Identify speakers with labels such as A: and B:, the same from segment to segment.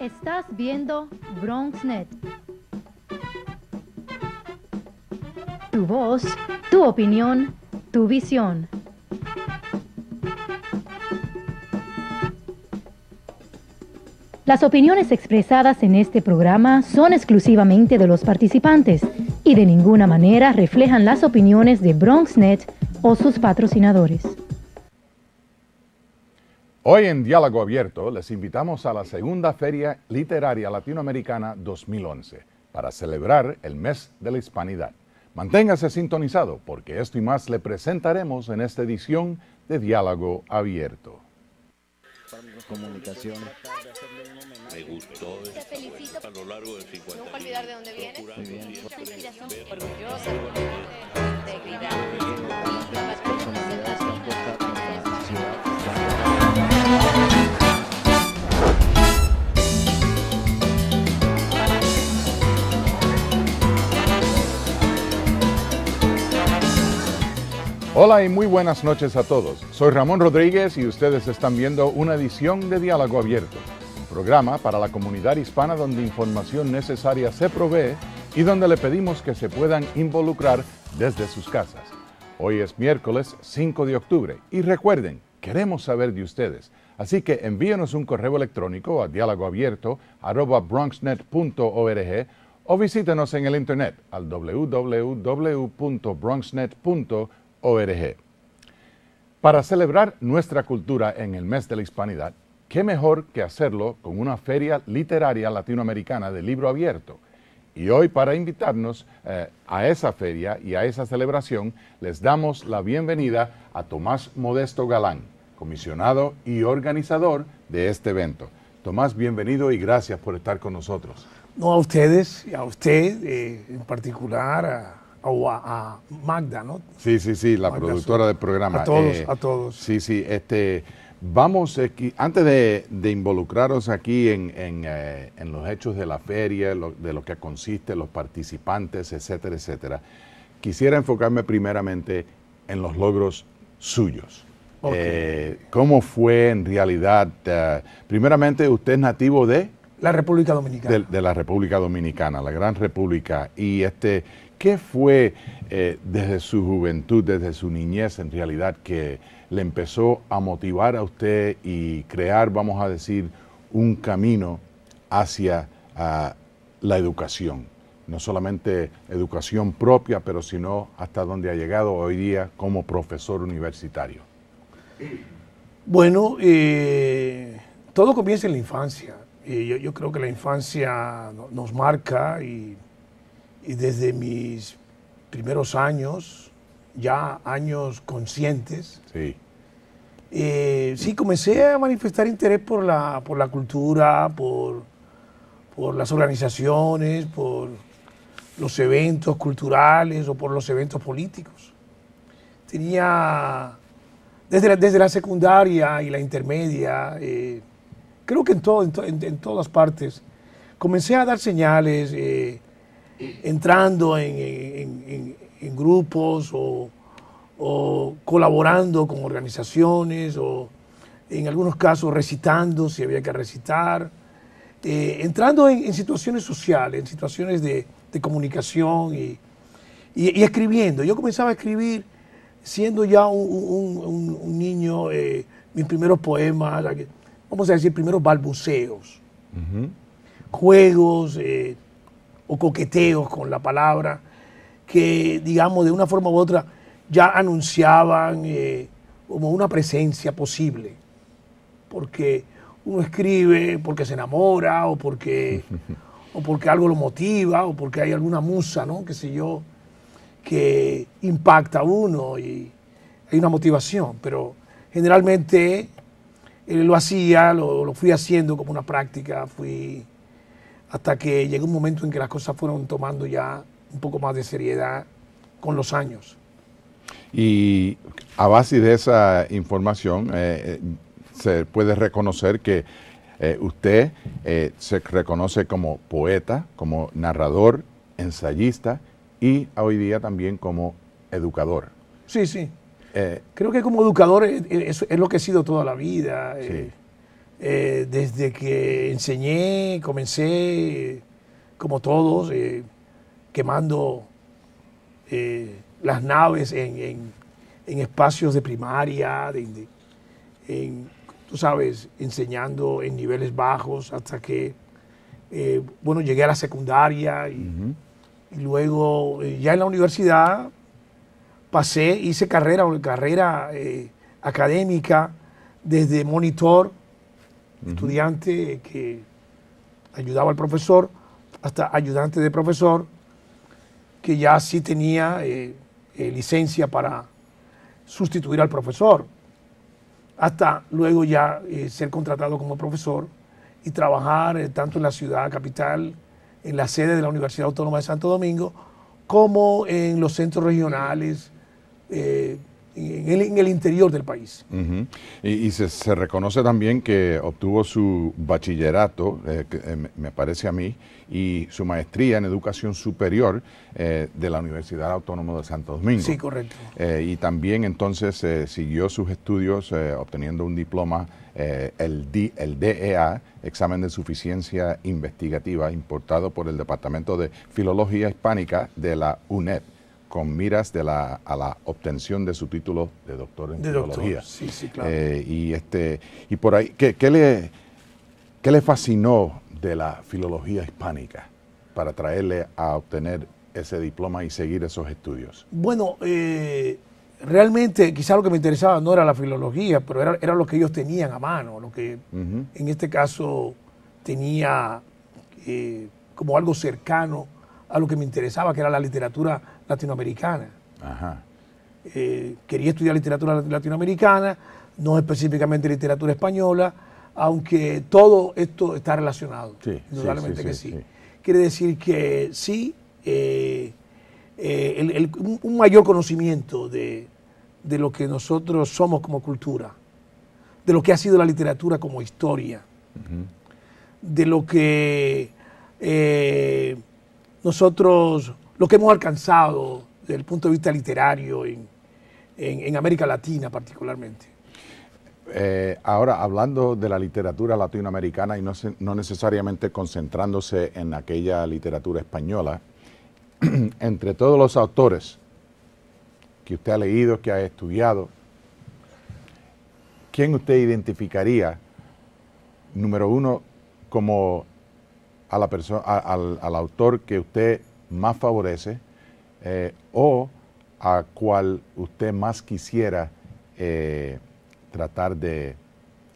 A: Estás viendo BronxNet.
B: Tu voz, tu opinión, tu visión. Las opiniones expresadas en este programa son exclusivamente de los participantes y de ninguna manera reflejan las opiniones de BronxNet o sus patrocinadores. Hoy en Diálogo Abierto les invitamos a la segunda Feria Literaria Latinoamericana 2011 para celebrar el mes de la hispanidad. Manténgase sintonizado porque esto y más le presentaremos en esta edición de Diálogo Abierto. Hola y muy buenas noches a todos. Soy Ramón Rodríguez y ustedes están viendo una edición de Diálogo Abierto, un programa para la comunidad hispana donde información necesaria se provee y donde le pedimos que se puedan involucrar desde sus casas. Hoy es miércoles 5 de octubre y recuerden, queremos saber de ustedes. Así que envíenos un correo electrónico a dialogoabierto.bronxnet.org o visítenos en el internet al www.bronxnet.org org. Para celebrar nuestra cultura en el mes de la hispanidad, qué mejor que hacerlo con una feria literaria latinoamericana de libro abierto. Y hoy para invitarnos eh, a esa feria y a esa celebración, les damos la bienvenida a Tomás Modesto Galán, comisionado y organizador de este evento. Tomás, bienvenido y gracias por estar con nosotros.
C: No a ustedes, a usted eh, en particular, a, o a, Magda, ¿no?
B: Sí, sí, sí, la productora del programa. A todos, eh, a todos. Sí, sí, este, vamos, aquí, antes de, involucrarnos involucraros aquí eh, en, los hechos de la feria, de lo que consiste, los participantes, etcétera, etcétera, quisiera enfocarme primeramente en los logros suyos. Eh, ¿Cómo fue en realidad? primeramente, usted es nativo de... La República Dominicana. De, de, la República Dominicana, la Gran República. Y este, ¿Qué fue eh, desde su juventud, desde su niñez en realidad, que le empezó a motivar a usted y crear, vamos a decir, un camino hacia ah, la educación? No solamente educación propia, pero sino hasta donde ha llegado hoy día como profesor universitario.
C: Bueno, eh, todo comienza en la infancia. Eh, yo, creo que la infancia nos marca y y desde mis primeros años, ya años conscientes, sí. Eh, comencé a manifestar interés por la, cultura, por, las organizaciones, por los eventos culturales o por los eventos políticos. Tenía, desde la, desde la secundaria y la intermedia, eh, creo que en, todo, en, todas partes, comencé a dar señales. Eh, entrando en, grupos o, colaborando con organizaciones o en algunos casos recitando si había que recitar, eh, entrando en, situaciones sociales, en situaciones de, comunicación y, escribiendo. Yo comenzaba a escribir siendo ya un, niño, eh, mis primeros poemas, vamos a decir, primeros balbuceos, juegos. Eh, o coqueteos con la palabra, que digamos de una forma u otra ya anunciaban eh, como una presencia posible, porque uno escribe porque se enamora o porque, o porque algo lo motiva o porque hay alguna musa, ¿no? Que sé yo, que impacta a uno y hay una motivación, pero generalmente eh, lo hacía, lo, lo, fui haciendo como una práctica, fui hasta que llegó un momento en que las cosas fueron tomando ya un poco más de seriedad con los años.
B: Y a base de esa información, eh, eh, se puede reconocer que eh, usted se reconoce como poeta, como narrador, ensayista y hoy día también como educador. Sí, sí. Creo que como educador es, es, lo que he sido toda la vida. Sí eh, desde que
C: enseñé, comencé, como todos, eh, quemando eh, las naves en, espacios de primaria, de, tú sabes, enseñando en niveles bajos hasta que, bueno, llegué a la secundaria y, luego ya en la universidad pasé, hice carrera, carrera académica desde monitor estudiante que ayudaba al profesor, hasta ayudante de profesor, que ya sí tenía eh, eh, licencia para sustituir al profesor, hasta luego ya eh, ser contratado como profesor y trabajar tanto en la ciudad capital, en la sede de la Universidad Autónoma de Santo Domingo, como en los centros regionales en el, interior del país.
B: Y, se, reconoce también que obtuvo su bachillerato, eh, eh, me parece a mí, y su maestría en educación superior eh, de la Universidad Autónoma de Santo Domingo. Sí, correcto. y también entonces siguió sus estudios obteniendo un diploma, el, el DEA, examen de suficiencia investigativa, importado por el Departamento de Filología Hispánica de la UNED con miras de la, a la obtención de su título de doctor en de Sí, sí, claro. Eh, y, este, y por ahí, ¿qué, le, qué le fascinó de la filología hispánica para traerle a obtener ese diploma y seguir esos estudios?
C: Bueno, eh, realmente quizá lo que me interesaba no era la filología, pero era, lo que ellos tenían a mano, lo que en este caso tenía eh, como algo cercano a lo que me interesaba, que era la literatura latinoamericana. Eh, quería estudiar literatura latinoamericana, no específicamente literatura española, aunque todo esto está relacionado. Sí, que sí. Quiere decir que sí, eh, eh, un mayor conocimiento de, lo que nosotros somos como cultura, de lo que ha sido la literatura como historia, de lo que nosotros lo que hemos alcanzado desde el punto de vista literario en, América Latina particularmente.
B: Eh, ahora, hablando de la literatura latinoamericana y no, no necesariamente concentrándose en aquella literatura española, entre todos los autores que usted ha leído, que ha estudiado, ¿quién usted identificaría, número uno, como a la persona, al autor que usted más favorece eh, o a cual usted más quisiera eh, tratar de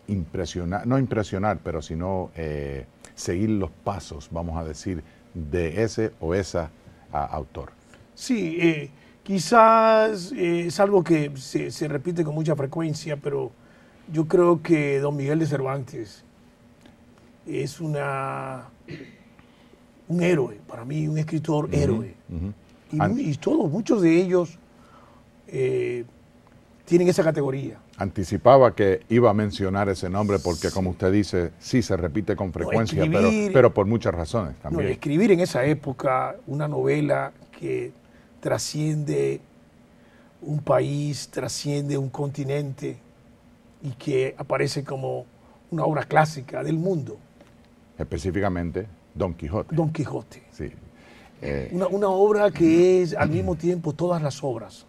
B: impresionar, no impresionar, pero sino eh, seguir los pasos, vamos a decir, de ese o esa autor.
C: Sí, quizás es algo que se, se repite con mucha frecuencia, pero yo creo que don Miguel de Cervantes es una un héroe, para mí un escritor héroe. y, todos, muchos de ellos eh, tienen esa categoría.
B: Anticipaba que iba a mencionar ese nombre porque, como usted dice, sí se repite con frecuencia, pero, por muchas razones también.
C: escribir en esa época una novela que trasciende un país, trasciende un continente y que aparece como una obra clásica del mundo.
B: Específicamente, Don Quijote. Don Quijote.
C: Eh, una, obra que es al mismo tiempo todas las obras.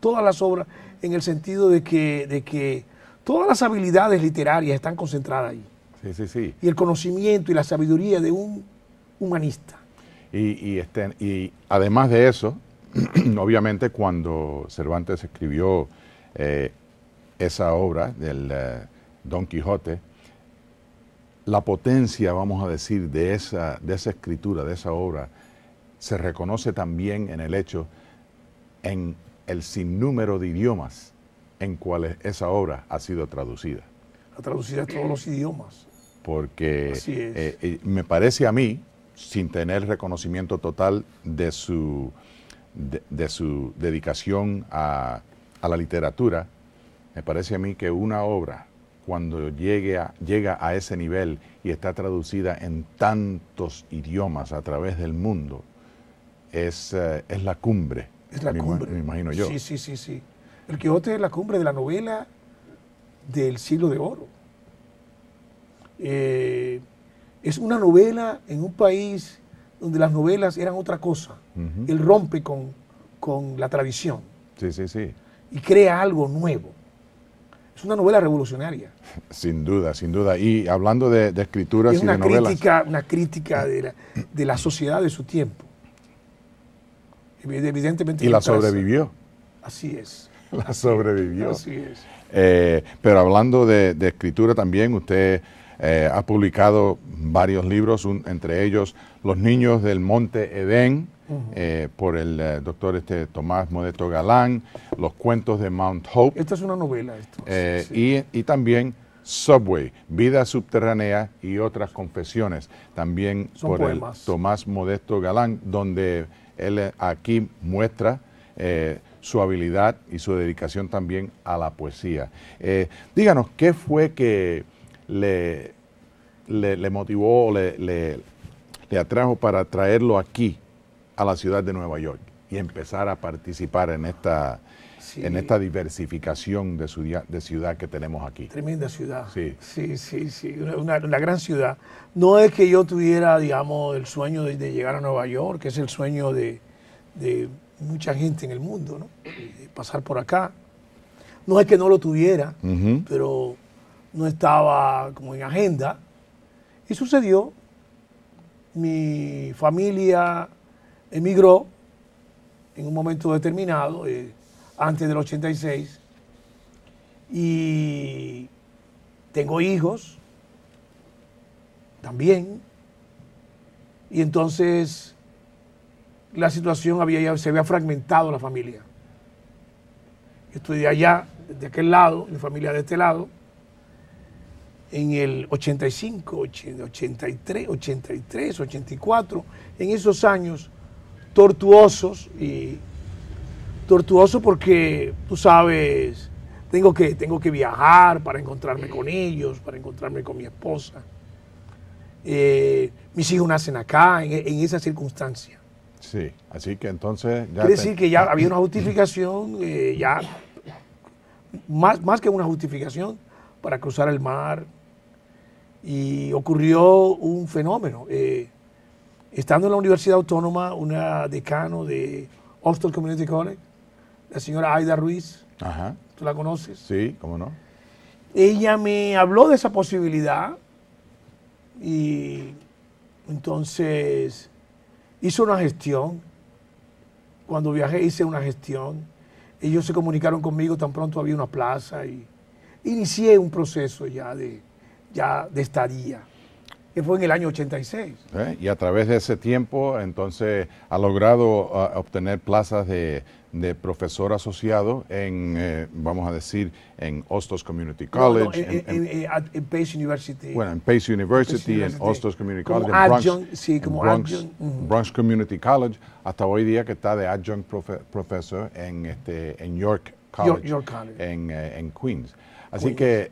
C: Todas las obras en el sentido de que, de que todas las habilidades literarias están concentradas ahí. Sí, sí, sí. Y el conocimiento y la sabiduría de un humanista.
B: Y, y este, además de eso, obviamente cuando Cervantes escribió eh, esa obra del eh, Don Quijote, la potencia, vamos a decir, de esa, de esa escritura, de esa obra, se reconoce también en el hecho, en el sinnúmero de idiomas en cuales esa obra ha sido traducida.
C: Ha traducido a todos los idiomas.
B: Porque eh, eh, me parece a mí, sin tener reconocimiento total de su, su dedicación a la literatura, me parece a mí que una obra cuando llegue a, llega a ese nivel y está traducida en tantos idiomas a través del mundo, es, eh, es la cumbre. Es la cumbre. Me imagino yo. Sí,
C: sí, sí, sí. El Quijote es la cumbre de la novela del siglo de oro. Eh, es una novela en un país donde las novelas eran otra cosa. Él rompe con, con la tradición. Sí, sí, sí. Y crea algo nuevo. Es una novela revolucionaria.
B: Sin duda, sin duda. Y hablando de, de escrituras es una y crítica,
C: Una crítica de la, sociedad de su tiempo. Evidentemente. Y la sobrevivió. Así es.
B: La sobrevivió. Así es. pero hablando de escritura también, usted eh, ha publicado varios libros, entre ellos Los niños del Monte Edén, eh, por el eh, doctor este, Tomás Modesto Galán, Los cuentos de Mount Hope. Esta es una novela. Esto. Y, también Subway, Vida Subterránea y otras confesiones, también por el Tomás Modesto Galán, donde él aquí muestra su habilidad y su dedicación también a la poesía. díganos, ¿qué fue que le, le, motivó le, atrajo para traerlo aquí, a la ciudad de Nueva York, y empezar a participar en esta, en esta diversificación de, su, de, ciudad que tenemos aquí.
C: Tremenda ciudad. Sí, sí, sí, sí. Una, gran ciudad. No es que yo tuviera, digamos, el sueño de, llegar a Nueva York, que es el sueño de, mucha gente en el mundo, ¿no? pasar por acá. No es que no lo tuviera, pero no estaba como en agenda. Y sucedió, mi familia emigró en un momento determinado, eh, antes del 86, y tengo hijos también, y entonces la situación había, ya, se había fragmentado la familia. Yo estoy allá, de aquel lado, mi familia de este lado, en el 85, 83, 83, 84, en esos años tortuosos y tortuoso porque tú sabes, tengo que, tengo que viajar para encontrarme con ellos, para encontrarme con mi esposa. Eh, mis hijos nacen acá, e, en, esa circunstancia.
B: Sí, así que entonces... Ya Quiere decir que ya había una
C: justificación, eh, ya más, más que una justificación para cruzar el mar, y ocurrió un fenómeno. Eh, estando en la Universidad Autónoma, una decano de Austin Community College, la señora Aida Ruiz, ¿tú la conoces?
B: Sí, cómo no.
C: Ella me habló de esa posibilidad y entonces hizo una gestión. Cuando viajé hice una gestión. Ellos se comunicaron conmigo, tan pronto había una plaza y inicié un proceso ya de, ya de estadía, que fue en el año 86.
B: ¿Eh? Y a través de ese tiempo, entonces, ha logrado ah, obtener plazas de, de, profesor asociado en, eh, vamos a decir, en Hostos Community College.
C: en, Pace University. Bueno, en Pace University, en Hostos Community College, adjunct, en Bronx, sí, como adjunct, Bronx
B: Community College, hasta hoy día que está de adjunct profesor en, este, York College, York College. en eh, Queens. Así que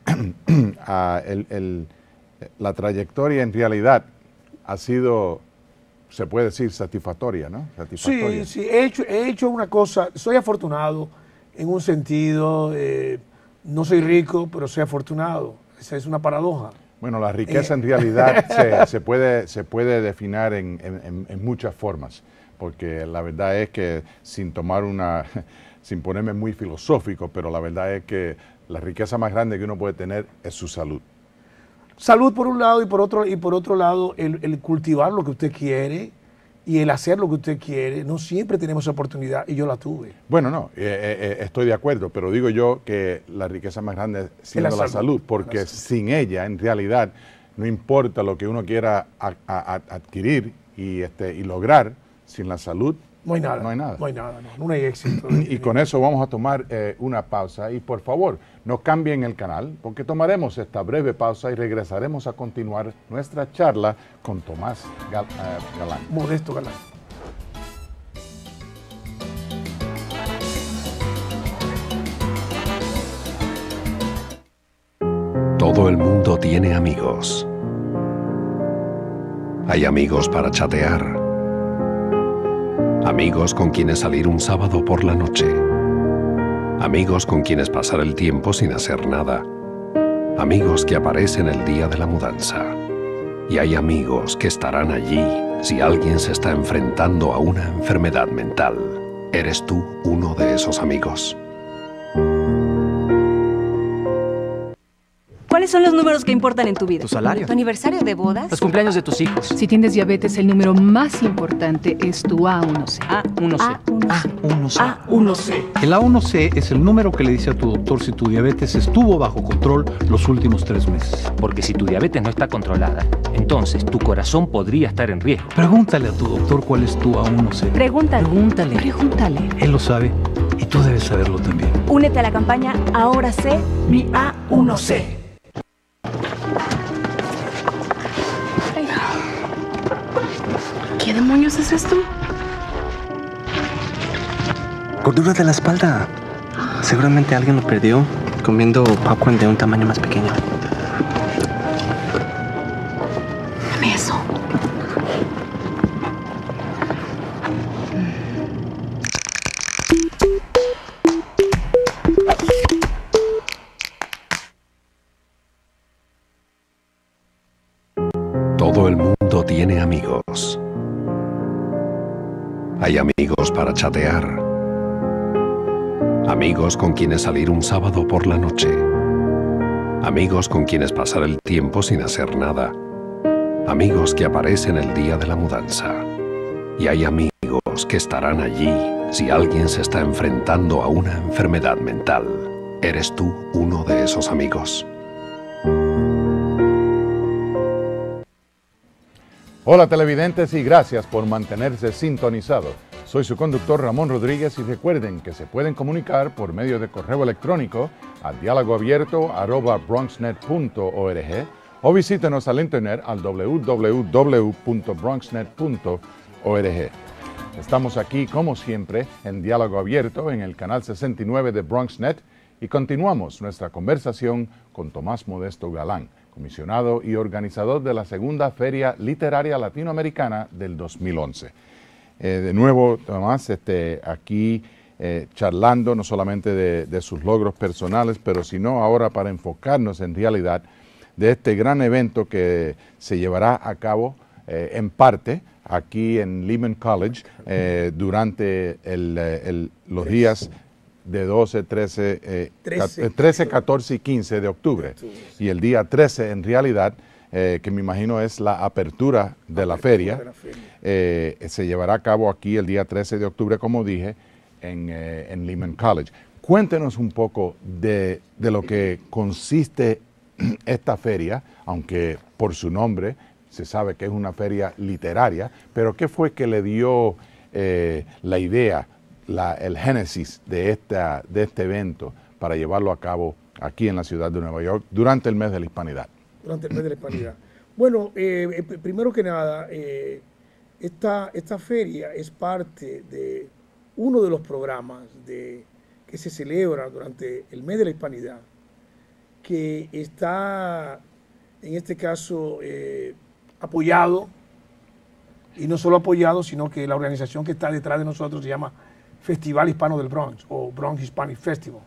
B: la trayectoria en realidad ha sido, se puede decir, satisfactoria, ¿no? Satisfactoria. Sí,
C: sí, he hecho, he hecho una cosa, soy afortunado en un sentido, eh, no soy rico, pero soy afortunado. Esa es una paradoja.
B: Bueno, la riqueza eh. en realidad se, puede, se puede definir en, en muchas formas, porque la verdad es que sin tomar una sin ponerme muy filosófico, pero la verdad es que la riqueza más grande que uno puede tener es su salud.
C: Salud por un lado y por otro, y por otro lado el, cultivar lo que usted quiere y el hacer lo que usted quiere. No siempre tenemos oportunidad y yo la tuve. Bueno, no,
B: eh, eh, eh, estoy de acuerdo, pero digo yo que la riqueza más grande es la, salud, porque sin ella, en realidad, no importa lo que uno quiera adquirir y, este, y lograr, sin la salud
C: no hay nada. No hay nada. No hay éxito.
B: y con eso vamos a tomar eh, una pausa y por favor, no cambien el canal porque tomaremos esta breve pausa y regresaremos a continuar nuestra charla con Tomás eh, Galán. Modesto Galán.
A: Todo el mundo tiene amigos. Hay amigos para chatear Amigos con quienes salir un sábado por la noche. Amigos con quienes pasar el tiempo sin hacer nada. Amigos que aparecen el día de la mudanza. Y hay amigos que estarán allí si alguien se está enfrentando a una enfermedad mental. ¿Eres tú uno de esos amigos? ¿Cuáles son los números que importan en tu vida? Tu salario. Tu aniversario de bodas. Los cumpleaños de tus hijos. Si tienes diabetes, el número más importante es tu A1C. A1C.
B: A1C.
A: A1C. El A1C es el número que le dice a tu doctor si tu diabetes estuvo bajo control los últimos tres meses. Porque si tu diabetes no está controlada, entonces tu corazón podría estar en riesgo. Pregúntale a tu doctor cuál es tu A1C. Pregúntale.
B: Pregúntale. Pregúntale.
A: Él lo sabe y tú debes saberlo también.
B: Únete a la campaña Ahora sé
A: mi A1C. ¿Qué demonios es esto? Gordura de la espalda. Seguramente alguien lo perdió comiendo popcorn de un tamaño más pequeño. Hay amigos para chatear. Amigos con quienes salir un sábado por la noche. Amigos con quienes pasar el tiempo sin hacer nada. Amigos que aparecen el día de la mudanza. Y hay amigos que estarán allí si alguien se está enfrentando a una enfermedad mental. ¿Eres tú uno de esos amigos?
B: Hola televidentes y gracias por mantenerse sintonizados. Soy su conductor Ramón Rodríguez y recuerden que se pueden comunicar por medio de correo electrónico a diálogoabierto.bronxnet.org o visítenos al internet al www.bronxnet.org. Estamos aquí, como siempre, en Diálogo Abierto en el canal 69 de BronxNet y continuamos nuestra conversación con Tomás Modesto Galán comisionado y organizador de la segunda Feria Literaria Latinoamericana del 2011. Eh, de nuevo, Tomás, este, aquí eh, charlando no solamente de, sus logros personales, pero sino ahora para enfocarnos en realidad de este gran evento que se llevará a cabo eh, en parte aquí en Lehman College durante los días de 12, 13, 13. 14 y 15 de octubre. Y el día 13, en realidad, eh, que me imagino es la apertura de la feria, eh, se llevará a cabo aquí el día 13 de octubre, como dije, eh, en, Lehman College. Cuéntenos un poco de, lo que consiste esta feria, aunque por su nombre se sabe que es una feria literaria, pero ¿qué fue que le dio la idea el génesis de, esta, de este evento para llevarlo a cabo aquí en la ciudad de Nueva York durante el mes de la Hispanidad.
C: Durante el mes de la Hispanidad. Bueno, eh, eh, primero que nada, eh, esta, feria es parte de uno de los programas de, que se celebra durante el mes de la Hispanidad, que está, en este caso, apoyado, y no solo apoyado, sino que la organización que está detrás de nosotros se llama Festival Hispano del Bronx o Bronx Hispanic Festival.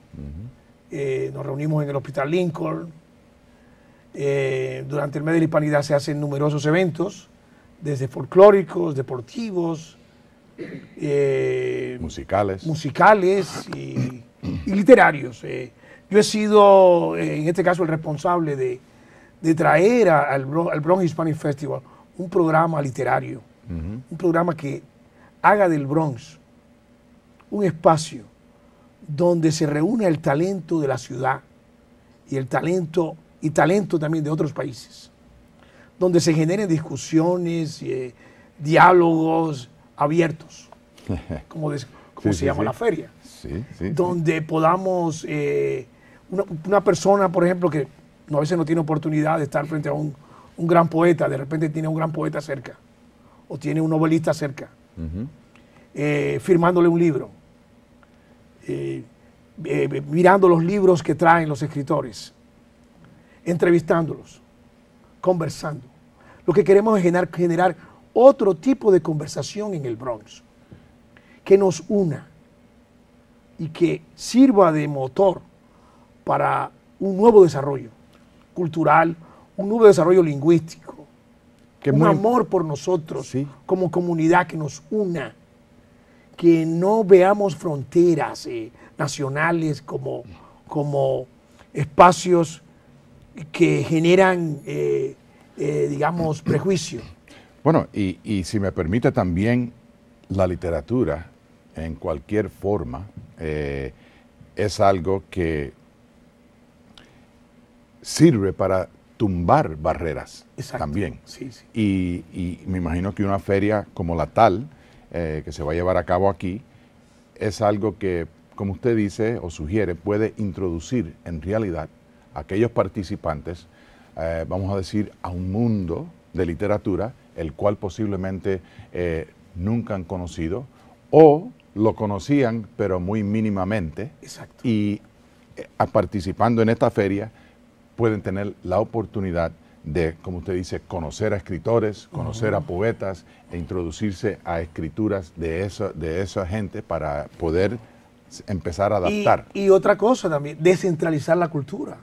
C: Eh, nos reunimos en el Hospital Lincoln. Eh, durante el mes de la hispanidad se hacen numerosos eventos, desde folclóricos, deportivos, eh,
B: musicales,
C: musicales y, literarios. yo he sido, en este caso, el responsable de, traer al, Bronx Hispanic Festival un programa literario, un programa que haga del Bronx un espacio donde se reúne el talento de la ciudad y el talento y talento también de otros países, donde se generen discusiones, y eh, diálogos abiertos,
B: como, se llama la feria,
C: donde podamos, eh, una, persona, por ejemplo, que a veces no tiene oportunidad de estar frente a un, gran poeta, de repente tiene un gran poeta cerca, o tiene un novelista cerca, eh, firmándole un libro eh, eh, mirando los libros que traen los escritores, entrevistándolos, conversando. Lo que queremos es generar, otro tipo de conversación en el Bronx, que nos una y que sirva de motor para un nuevo desarrollo cultural, un nuevo desarrollo lingüístico, un amor por nosotros como comunidad que nos una que no veamos fronteras eh, nacionales como, espacios que generan, eh, eh, digamos,
B: prejuicio. Bueno, y, si me permite también, la literatura, en cualquier forma, es algo que sirve para tumbar barreras también. Y, y, me imagino que una feria como la tal, eh, que se va a llevar a cabo aquí es algo que, como usted dice o sugiere, puede introducir en realidad a aquellos participantes, eh, vamos a decir, a un mundo de literatura, el cual posiblemente eh, nunca han conocido o lo conocían, pero muy mínimamente. Exacto. Y participando en esta feria pueden tener la oportunidad de, como usted dice, conocer a escritores, conocer a poetas e introducirse a escrituras de esa, de esa gente para poder empezar a adaptar. Y, otra cosa también, descentralizar la cultura.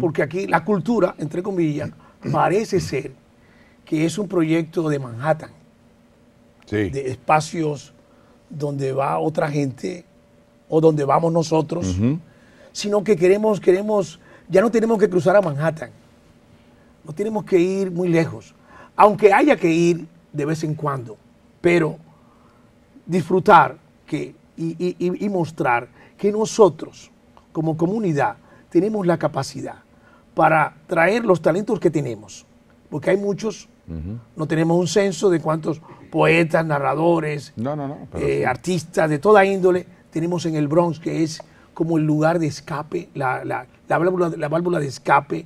B: Porque
C: aquí la cultura, entre comillas, parece ser que es un proyecto de Manhattan. De espacios donde va otra gente o donde vamos nosotros, sino que queremos, queremos, ya no tenemos que cruzar a Manhattan no tenemos que ir muy lejos, aunque haya que ir de vez en cuando, pero disfrutar que, y, mostrar que nosotros como comunidad tenemos la capacidad para traer los talentos que tenemos, porque hay muchos, no tenemos un censo de cuántos poetas, narradores, eh, artistas de toda índole tenemos en el Bronx, que es como el lugar de escape, la, la, la válvula de escape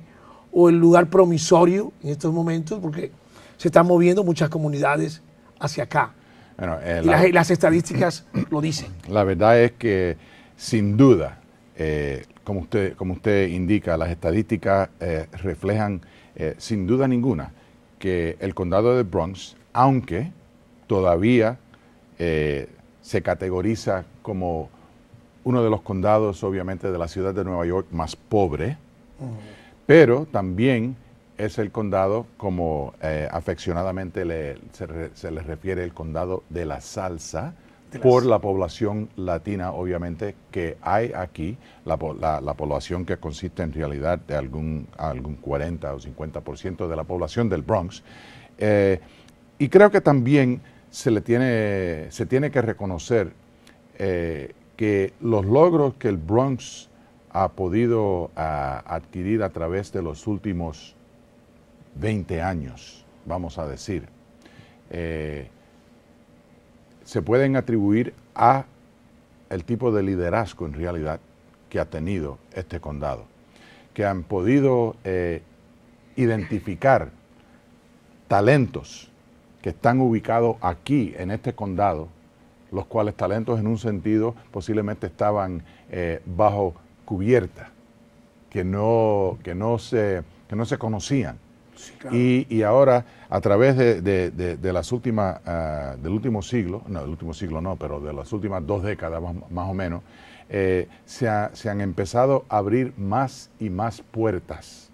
C: o el lugar promisorio en estos momentos, porque se están moviendo muchas comunidades hacia acá.
B: Eh, las,
C: estadísticas lo
B: dicen. La verdad es que, sin duda, eh, como, usted, como usted indica, las estadísticas eh, reflejan, sin duda ninguna, que el condado de Bronx, aunque todavía se categoriza como uno de los condados, obviamente, de la ciudad de Nueva York más pobre, pero también es el condado, como eh, afeccionadamente se, le refiere el condado de la salsa, por la población latina, obviamente, que hay aquí, la, población que consiste en realidad de algún, 40 o 50% de la población del Bronx. Eh, y creo que también se, le tiene, se tiene que reconocer eh, que los logros que el Bronx ha podido ah, adquirir a través de los últimos 20 años, vamos a decir, eh, se pueden atribuir a el tipo de liderazgo en realidad que ha tenido este condado, que han podido eh, identificar talentos que están ubicados aquí, en este condado, los cuales talentos en un sentido posiblemente estaban eh, bajo cubierta que no, que no, se, que no se conocían. y, ahora, a través de, las últimas, ah, del último siglo, no, del último siglo no, pero de las últimas dos décadas más, o menos, eh, se, han empezado a abrir más y más puertas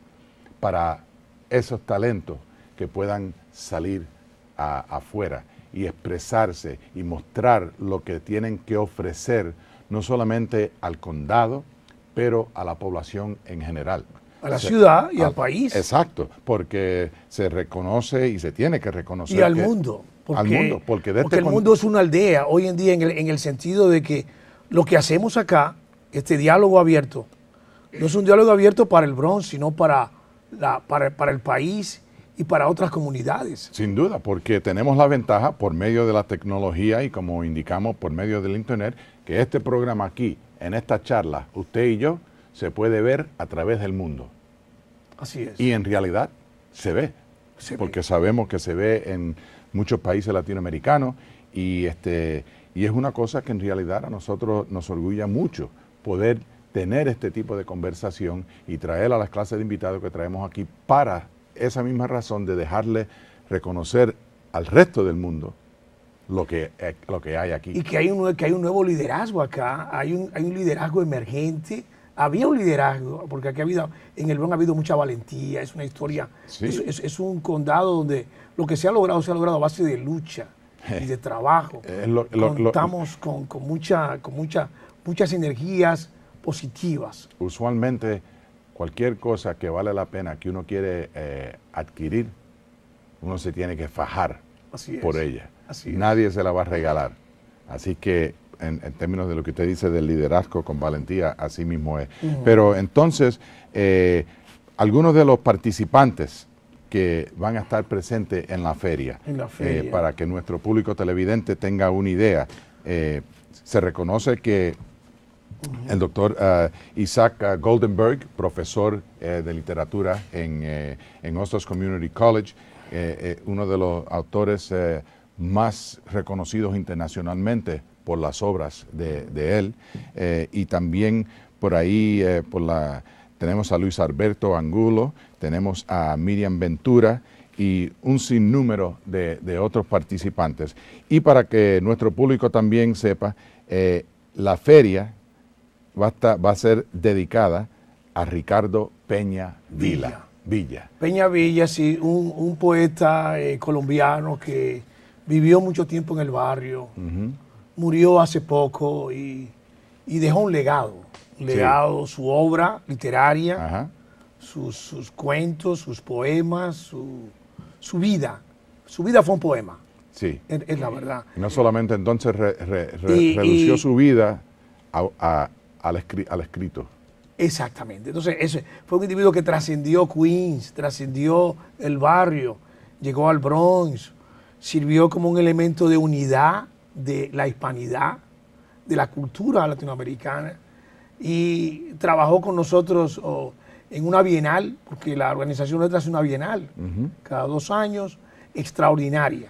B: para esos talentos que puedan salir afuera y expresarse y mostrar lo que tienen que ofrecer, no solamente al condado, pero a la población en general. A la ciudad y al país. Exacto, porque se reconoce y se tiene que reconocer. Y al mundo. Porque, al mundo, porque, este el mundo
C: es una aldea hoy en día en el, sentido de que lo que hacemos acá, este diálogo abierto, no es un diálogo abierto para el Bronx, sino para, la, para, para, el país y para otras comunidades.
B: Sin duda, porque tenemos la ventaja por medio de la tecnología y como indicamos por medio del Internet, que este programa aquí en esta charla, usted y yo, se puede ver a través del mundo. Así es. Y en realidad se ve, porque sabemos que se ve en muchos países latinoamericanos y, este, y es una cosa que en realidad a nosotros nos orgulla mucho poder tener este tipo de conversación y traer a las clases de invitados que traemos aquí para esa misma razón de dejarle reconocer al resto del mundo lo que, eh, lo que hay aquí. Y que hay, un,
C: que hay un nuevo liderazgo acá, hay un, liderazgo emergente. Había un liderazgo, porque aquí ha habido, en el Bronx ha habido mucha valentía, es una historia, es, un condado donde lo que se ha logrado, se ha logrado a base de lucha y de trabajo. Eh, Contamos con, mucha, con mucha, muchas energías positivas.
B: Usualmente cualquier cosa que vale la pena que uno quiere eh, adquirir, uno se tiene que fajar por ella. Nadie se la va a regalar. Así que en, términos de lo que usted dice del liderazgo con valentía, así mismo es. Pero entonces, eh, algunos de los participantes que van a estar presentes en la feria, eh, para que nuestro público televidente tenga una idea, eh, se reconoce que el doctor Isaac Goldenberg, profesor de literatura en, en Community College, uno de los autores más reconocidos internacionalmente por las obras de, él. Eh, y también por ahí eh, por la, tenemos a Luis Alberto Angulo, tenemos a Miriam Ventura y un sinnúmero de, otros participantes. Y para que nuestro público también sepa, eh, la feria va a, va a, ser dedicada a Ricardo Peña Villa.
C: Peña Villa, sí, un poeta colombiano que vivió mucho tiempo en el barrio, murió hace poco y, dejó un legado.
B: legado,
C: su obra literaria, Sus, cuentos, sus poemas, su, vida. Su vida fue un poema. Sí. Es, la verdad.
B: no solamente entonces redució su vida al, al, escrito.
C: Exactamente. Entonces, ese fue un individuo que trascendió Queens, trascendió el barrio, llegó al Bronx, sirvió como un elemento de unidad de la hispanidad, de la cultura latinoamericana, y trabajó con nosotros en una bienal, porque la organización nuestra hace una bienal cada dos años, extraordinaria.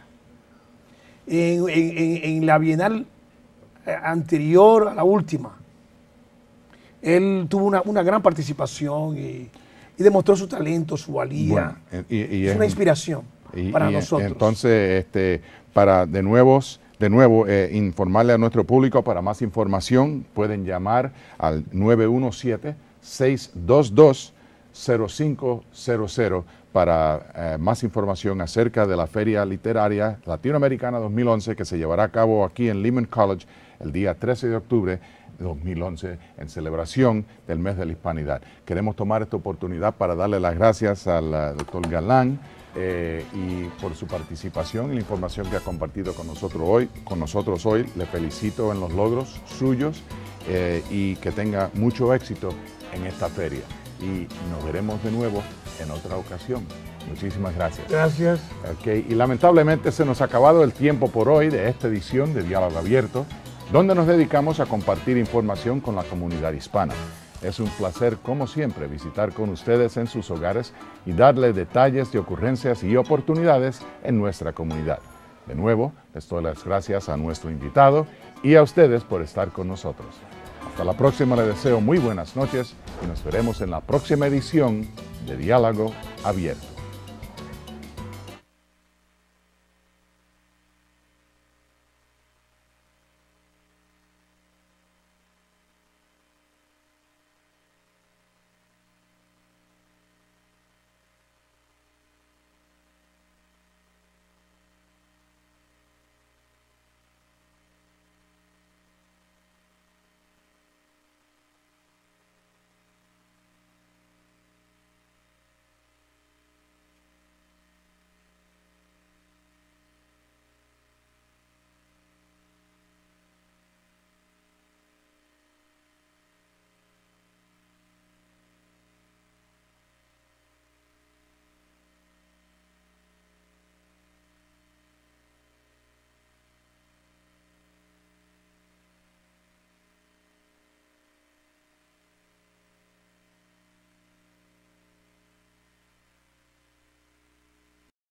C: En, la bienal eh, anterior a la última, él tuvo una, gran participación y, demostró su talento, su valía.
B: Eh, es, una inspiración y, Entonces, este, para de de nuevo, eh, informarle a nuestro público, para más información pueden llamar al 917-622-0500 para eh, más información acerca de la Feria Literaria Latinoamericana 2011 que se llevará a cabo aquí en Lehman College el día 13 de octubre 2011 en celebración del mes de la hispanidad. Queremos tomar esta oportunidad para darle las gracias al eh, doctor Galán. Eh, y por su participación y la información que ha compartido con nosotros hoy. Con nosotros hoy le felicito en los logros suyos eh, y que tenga mucho éxito en esta feria. Y nos veremos de nuevo en otra ocasión. Muchísimas gracias. Gracias. Y lamentablemente se nos ha acabado el tiempo por hoy de esta edición de Diálogo Abierto, donde nos dedicamos a compartir información con la comunidad hispana. Es un placer, como siempre, visitar con ustedes en sus hogares y darle detalles de ocurrencias y oportunidades en nuestra comunidad. De nuevo, les doy las gracias a nuestro invitado y a ustedes por estar con nosotros. Hasta la próxima, les deseo muy buenas noches y nos veremos en la próxima edición de Diálogo Abierto.